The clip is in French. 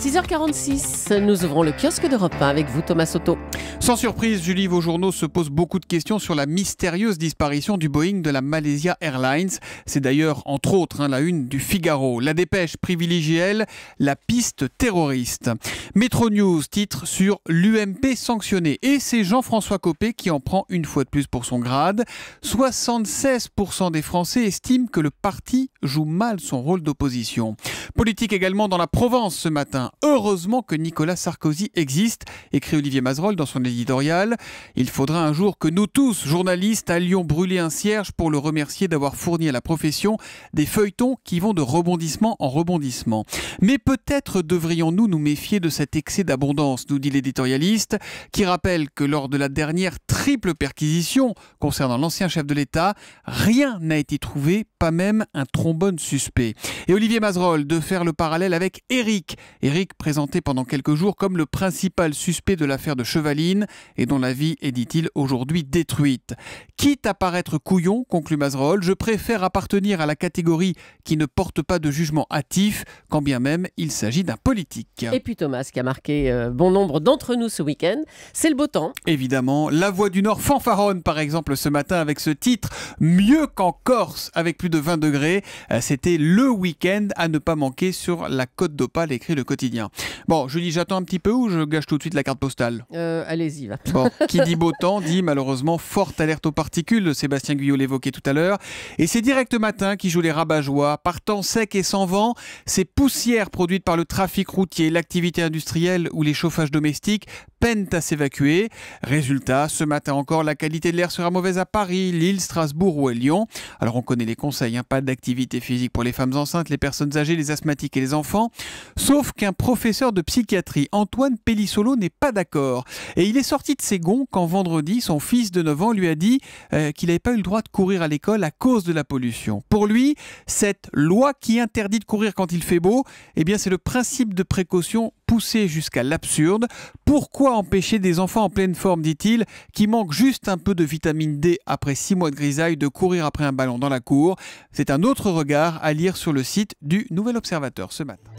6h46, nous ouvrons le kiosque d'Europe 1 avec vous Thomas Soto. Sans surprise, Julie, vos journaux se posent beaucoup de questions sur la mystérieuse disparition du Boeing de la Malaysia Airlines. C'est d'ailleurs, entre autres, hein, la une du Figaro. La dépêche privilégielle, la piste terroriste. Metro News titre sur l'UMP sanctionné. Et c'est Jean-François Copé qui en prend une fois de plus pour son grade. 76% des Français estiment que le parti joue mal son rôle d'opposition. Politique également dans la Provence ce matin. Heureusement que Nicolas Sarkozy existe, écrit Olivier Mazerolle dans son éditorial. Il faudra un jour que nous tous, journalistes, allions brûler un cierge pour le remercier d'avoir fourni à la profession des feuilletons qui vont de rebondissement en rebondissement. Mais peut-être devrions-nous nous méfier de cet excès d'abondance, nous dit l'éditorialiste, qui rappelle que lors de la dernière triple perquisition concernant l'ancien chef de l'État, rien n'a été trouvé pas même un trombone suspect. Et Olivier Mazerolle de faire le parallèle avec Eric. Eric présenté pendant quelques jours comme le principal suspect de l'affaire de Chevaline et dont la vie est, dit-il, aujourd'hui détruite. Quitte à paraître couillon, conclut Mazerolle, je préfère appartenir à la catégorie qui ne porte pas de jugement hâtif, quand bien même il s'agit d'un politique. Et puis Thomas, qui a marqué euh, bon nombre d'entre nous ce week-end, c'est le beau temps. Évidemment, la Voix du Nord fanfaronne par exemple ce matin avec ce titre, mieux qu'en Corse, avec plus de 20 degrés. Euh, c'était le week-end à ne pas manquer sur la côte d'Opale, écrit le quotidien. Bon, je dis j'attends un petit peu ou je gâche tout de suite la carte postale euh, Allez-y, va. Bon, qui dit beau temps dit malheureusement forte alerte aux particules, Sébastien Guyot l'évoquait tout à l'heure. Et c'est Direct Matin qui joue les rabat-joie. Par temps sec et sans vent, ces poussières produites par le trafic routier, l'activité industrielle ou les chauffages domestiques peinent à s'évacuer. Résultat, ce matin encore, la qualité de l'air sera mauvaise à Paris, Lille, Strasbourg ou à Lyon. Alors on connaît les conseils, hein. pas d'activité physique pour les femmes enceintes, les personnes âgées, les asthmatiques et les enfants. Sauf qu'un professeur de psychiatrie, Antoine Pellissolo, n'est pas d'accord. Et il est sorti de ses gonds quand vendredi, son fils de 9 ans lui a dit euh, qu'il n'avait pas eu le droit de courir à l'école à cause de la pollution. Pour lui, cette loi qui interdit de courir quand il fait beau, eh bien c'est le principe de précaution poussé jusqu'à l'absurde. Pourquoi empêcher des enfants en pleine forme, dit-il, qui manquent juste un peu de vitamine D après six mois de grisaille, de courir après un ballon dans la cour C'est un autre regard à lire sur le site du Nouvel Observateur ce matin.